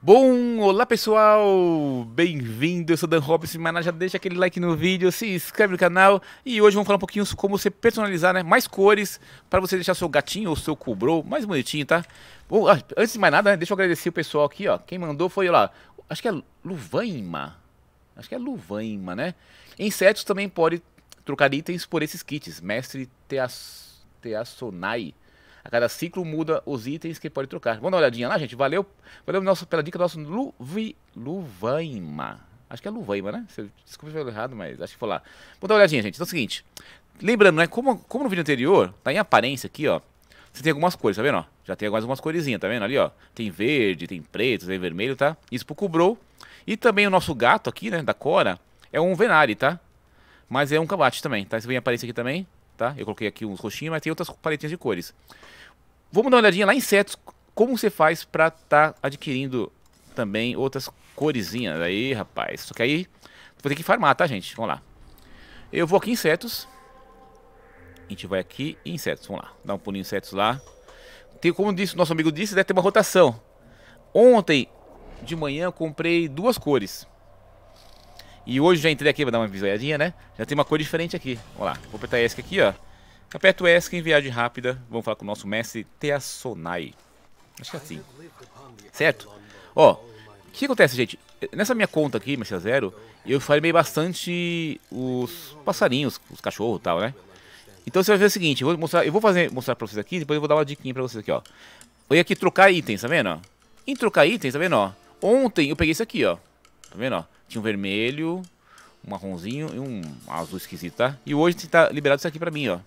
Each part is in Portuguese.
Bom, olá pessoal, bem-vindo, eu sou Dan Robson, mas já deixa aquele like no vídeo, se inscreve no canal e hoje vamos falar um pouquinho sobre como você personalizar né, mais cores para você deixar seu gatinho ou seu cobrou mais bonitinho, tá? Bom, ah, antes de mais nada, né, deixa eu agradecer o pessoal aqui, ó, quem mandou foi, lá, acho que é Luvaima, acho que é Luvaima, né? Insetos também pode trocar itens por esses kits, Mestre Teas... Teasonai a cada ciclo muda os itens que pode trocar. Vamos dar uma olhadinha lá, gente. Valeu, valeu nosso, pela dica do nosso Luvi, Luvaima. Acho que é Luvaima, né? Desculpa se eu errado, mas acho que foi lá. Vamos dar uma olhadinha, gente. Então é o seguinte. Lembrando, né? Como, como no vídeo anterior, tá em aparência aqui, ó. Você tem algumas cores, tá vendo? Ó? Já tem algumas, algumas coresinhas, tá vendo? Ali, ó. Tem verde, tem preto, tem vermelho, tá? Isso pro cobrou. E também o nosso gato aqui, né? Da Cora. É um Venari, tá? Mas é um Kabat também, tá? Você vem aparecer aqui também tá? Eu coloquei aqui uns roxinhos, mas tem outras paletinhas de cores. Vamos dar uma olhadinha lá em insetos, como você faz para estar tá adquirindo também outras coresinhas aí, rapaz. Só que aí vou ter que farmar, tá, gente? Vamos lá. Eu vou aqui em insetos. A gente vai aqui em insetos, vamos lá. Dá um pulinho em insetos lá. Tem, como disse, nosso amigo disse, deve ter uma rotação. Ontem de manhã eu comprei duas cores. E hoje já entrei aqui vou dar uma visuadinha, né? Já tem uma cor diferente aqui. Vamos lá, vou apertar ESC aqui, ó. Aperto ESC em viagem rápida. Vamos falar com o nosso mestre Teasonai. Acho que é assim. Certo? Ó, o que acontece, gente? Nessa minha conta aqui, Mestre Zero, eu farmei bastante os passarinhos, os cachorros e tal, né? Então você vai ver o seguinte, eu vou mostrar, eu vou fazer, mostrar pra vocês aqui, depois eu vou dar uma diquinha pra vocês aqui, ó. Eu ia aqui trocar itens, tá vendo? Em trocar itens, tá vendo, Ontem eu peguei isso aqui, ó. Tá vendo, ó? Tinha um vermelho, um marronzinho e um azul esquisito, tá? E hoje tá liberado isso aqui pra mim, ó.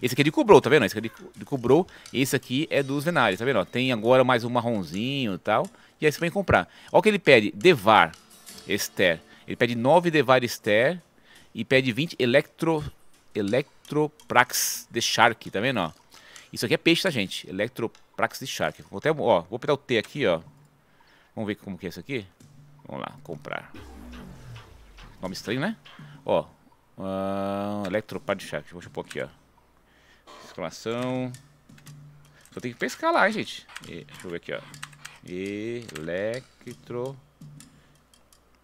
Esse aqui é de Cobrou, tá vendo? Esse aqui é de Cobrou. Esse aqui é dos Venares, tá vendo? Ó, tem agora mais um marronzinho e tal. E aí você vem comprar. Olha o que ele pede. Devar Ester. Ele pede 9 Devar Ester. E pede 20 Electro... Electroprax de Shark, tá vendo? Ó? Isso aqui é peixe, tá, gente? Electroprax de Shark. Vou até... Ó, vou pegar o T aqui, ó. Vamos ver como que é isso aqui. Vamos lá, comprar. Nome estranho, né? Ó, uh, Electropad Shark. Deixa eu pôr aqui, ó. Exclamação. Só tem que pescar lá, hein, gente. E, deixa eu ver aqui, ó. Electro...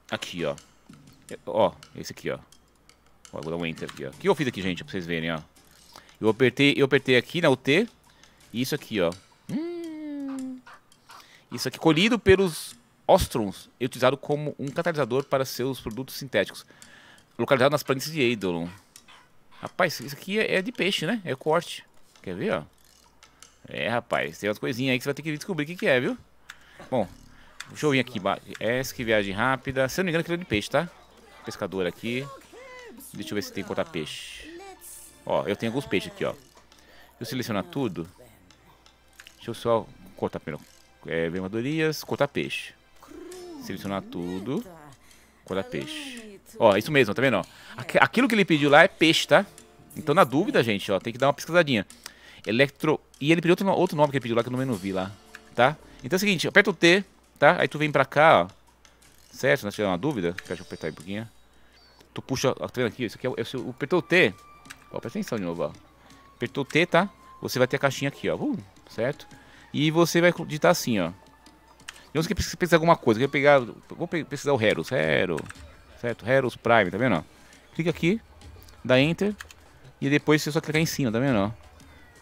Aqui, ó. É, ó, esse aqui, ó. ó. Vou dar um enter aqui, ó. O que eu fiz aqui, gente, pra vocês verem, ó. Eu apertei, eu apertei aqui na UT. E isso aqui, ó. Hum. Isso aqui colhido pelos Ostrons é utilizado como um catalisador para seus produtos sintéticos, localizado nas planícies de Eidolon. Rapaz, isso aqui é, é, de peixe, né? É corte. Quer ver, ó? É, rapaz, tem umas coisinhas aí que você vai ter que descobrir o que, que é, viu? Bom, deixa eu vir aqui. Essa que viagem rápida. Se eu não me engano, aquilo é de peixe, tá? Pescador aqui. Deixa eu ver se tem que cortar peixe. Ó, eu tenho alguns peixes aqui, ó. Eu selecionar tudo. Deixa eu só cortar primeiro. É, vermadorias, cortar peixe. Selecionar tudo. Colher é peixe. Ó, isso mesmo, tá vendo? Ó? Aquilo que ele pediu lá é peixe, tá? Então, na dúvida, gente, ó, tem que dar uma pesquisadinha. Electro... E ele pediu outro, outro nome que ele pediu lá, que eu não vi lá, tá? Então é o seguinte, aperta o T, tá? Aí tu vem pra cá, ó. Certo? Não tiver uma dúvida. Deixa eu apertar aí um pouquinho. Tu puxa, ó, tá vendo aqui? Isso aqui é, o é apertou o T. Ó, presta atenção de novo, ó. Apertou o T, tá? Você vai ter a caixinha aqui, ó. Uh, certo? E você vai digitar assim, ó. Digamos que precisa alguma coisa. Eu pegar, vou pesquisar o Heros. Hero. Certo? Heros Prime, tá vendo? Ó? Clica aqui, dá Enter. E depois você só clica em cima, tá vendo?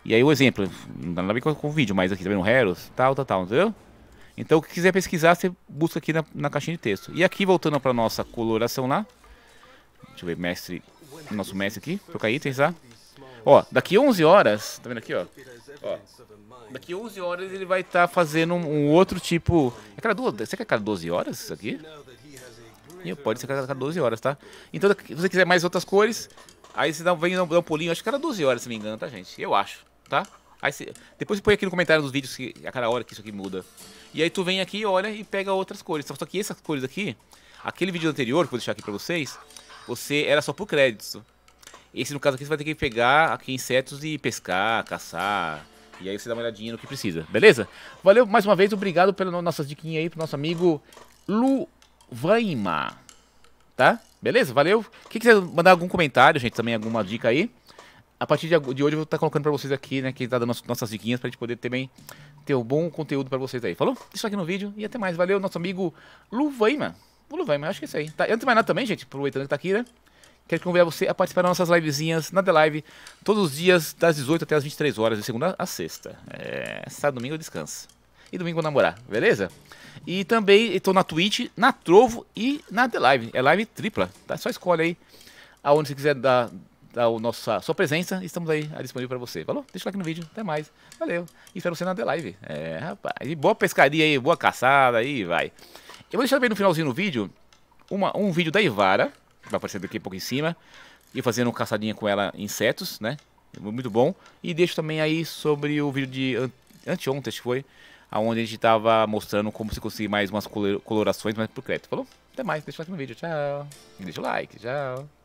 E aí o exemplo. Não dá nada a ver com, com o vídeo, mas aqui, tá vendo? Heros, tal, tal, tal, entendeu? Então, o que quiser pesquisar, você busca aqui na, na caixinha de texto. E aqui, voltando para nossa coloração lá. Deixa eu ver, mestre. Nosso mestre aqui. Trocar itens, tá? Ó, daqui 11 horas, tá vendo aqui, ó? Ó, daqui 11 horas ele vai estar tá fazendo um, um, outro tipo. É cada duas, será que é cada 12 horas isso aqui? pode ser cada, cada 12 horas, tá? Então, se você quiser mais outras cores, aí você dá, vem dar um pulinho, acho que cada 12 horas, se não me engano, tá, gente? Eu acho, tá? Aí você, depois você põe aqui no comentário dos vídeos que, a cada hora que isso aqui muda. E aí tu vem aqui, olha e pega outras cores. Só que essas cores aqui, aquele vídeo anterior, que eu vou deixar aqui pra vocês, você era só por crédito. Esse, no caso aqui, você vai ter que pegar aqui insetos e pescar, caçar, e aí você dá uma olhadinha no que precisa, beleza? Valeu mais uma vez, obrigado pela nossa diquinha aí pro nosso amigo Luvaima. Tá? Beleza? Valeu. Quem quiser mandar algum comentário, gente, também alguma dica aí. A partir de, hoje eu vou estar tá colocando pra vocês aqui, né? Que tá dando nossas diquinhas pra gente poder também ter um bom conteúdo pra vocês aí. Falou? Isso aqui no vídeo e até mais. Valeu, nosso amigo Luvaima. O Luvaima, acho que é isso aí. Tá? Antes de mais nada também, gente, aproveitando que tá aqui, né? Quero convidar você a participar das nossas livezinhas na The Live, todos os dias, das 18 até as 23 horas, de segunda a sexta. É, sábado, domingo eu descanso. E domingo eu namorar, beleza? E também estou na Twitch, na Trovo e na The Live. É live tripla, tá? Só escolhe aí aonde você quiser dar, dar o a sua presença. Estamos aí disponível para você. Falou? Deixa o like no vídeo. Até mais. Valeu. E espero você na The Live. É, rapaz. E boa pescaria aí, boa caçada aí, vai. Eu vou deixar também no finalzinho do vídeo uma, um vídeo da Ivara vai aparecer daqui a pouco em cima. E fazendo caçadinha com ela insetos, né? Muito bom. E deixo também aí sobre o vídeo de anteontem, acho que foi, aonde a gente estava mostrando como se conseguir mais umas colorações mais pro crédito. Falou? Até mais, deixa like no vídeo, tchau. E deixa o like, tchau.